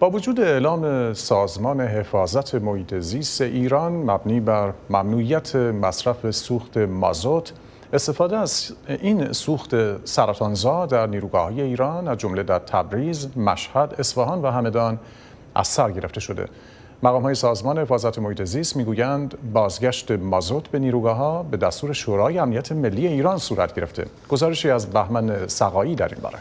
با وجود اعلام سازمان حفاظت محیط زیست ایران مبنی بر ممنوعیت مصرف سوخت مازوت استفاده از این سوخت سرطانزا در نیروگاه های ایران از جمله در تبریز، مشهد، اصفهان و همدان از سر گرفته شده. مقام های سازمان حفاظت محیط زیست میگویند بازگشت مازوت به نیروگاه ها به دستور شورای امنیت ملی ایران صورت گرفته. گزارشی از بهمن سقایی در این باره.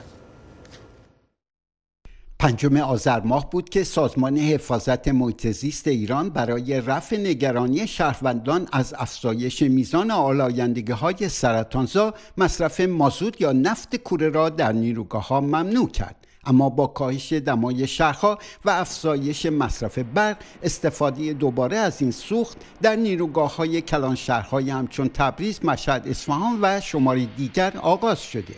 پنجم آذر ماه بود که سازمان حفاظت محیط زیست ایران برای رفع نگرانی شهروندان از افزایش میزان آلایندگی های سرطانزا مصرف مازود یا نفت کوره را در نیروگاه ها ممنوع کرد اما با کاهش دمای شهرها و افزایش مصرف برق استفاده دوباره از این سوخت در نیروگاه های کلان شهرهای همچون تبریز، مشهد، اصفهان و شماری دیگر آغاز شده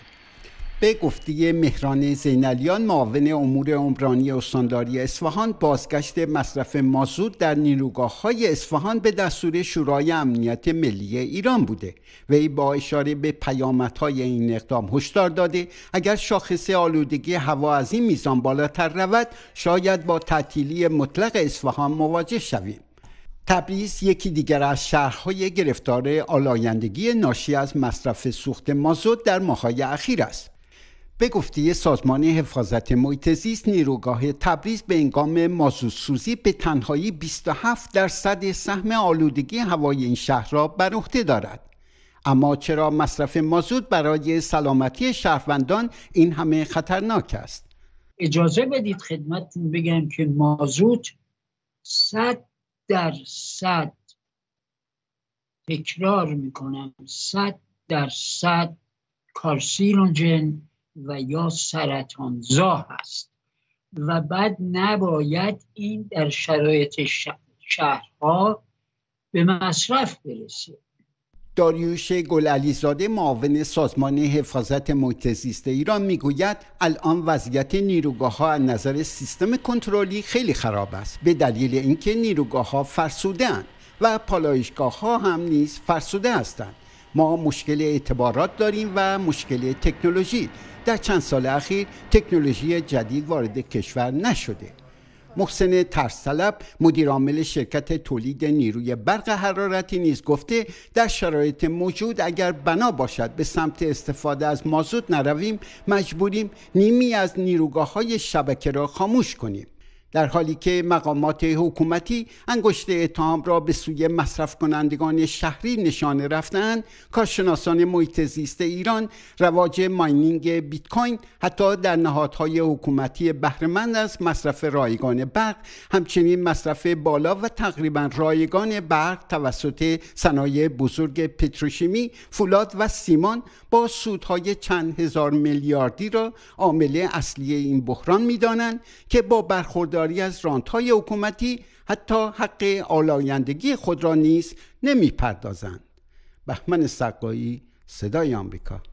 به گفته مهران زینالیان معاون امور عمرانی استانداری اصفهان بازگشت مصرف مازود در نیروگاه های اصفهان به دستور شورای امنیت ملی ایران بوده و ای با اشاره به پیامدهای این اقدام هشدار داده اگر شاخص آلودگی هوا از این میزان بالاتر رود شاید با تعطیلی مطلق اصفهان مواجه شویم تبریز یکی دیگر از شهرهای گرفتار آلایندگی ناشی از مصرف سوخت مازود در ماهای اخیر است به گفته سازمان حفاظت محیط زیست نیروگاه تبریز به انگام مازوت سوزی به تنهایی 27 درصد سهم آلودگی هوای این شهر را بر عهده دارد اما چرا مصرف مازوت برای سلامتی شهروندان این همه خطرناک است اجازه بدید خدمتتون بگم که مازوت 100 درصد تکرار میکنم 100 درصد کارسینوجن و یا سرطانزا هست و بعد نباید این در شرایط شهرها به مصرف برسه داریوش گلعلیزاده معاون سازمان حفاظت محیط ایران میگوید الان وضعیت نیروگاه ها از نظر سیستم کنترلی خیلی خراب است به دلیل اینکه نیروگاه ها فرسوده و پالایشگاه ها هم نیز فرسوده هستند ما مشکل اعتبارات داریم و مشکل تکنولوژی در چند سال اخیر تکنولوژی جدید وارد کشور نشده محسن ترسطلب مدیر عامل شرکت تولید نیروی برق حرارتی نیز گفته در شرایط موجود اگر بنا باشد به سمت استفاده از مازوت نرویم مجبوریم نیمی از نیروگاه های شبکه را خاموش کنیم در حالی که مقامات حکومتی انگشت اتهام را به سوی مصرف کنندگان شهری نشانه رفتند، کارشناسان محیط زیست ایران رواج ماینینگ بیت کوین حتی در نهادهای حکومتی بهرهمند از مصرف رایگان برق همچنین مصرف بالا و تقریبا رایگان برق توسط صنایع بزرگ پتروشیمی فولاد و سیمان با سودهای چند هزار میلیاردی را عامل اصلی این بحران میدانند که با برخورد بسیاری از رانتهای حکومتی حتی حق آلایندگی خود را نیز نمیپردازند بهمن سقایی صدای آمریکا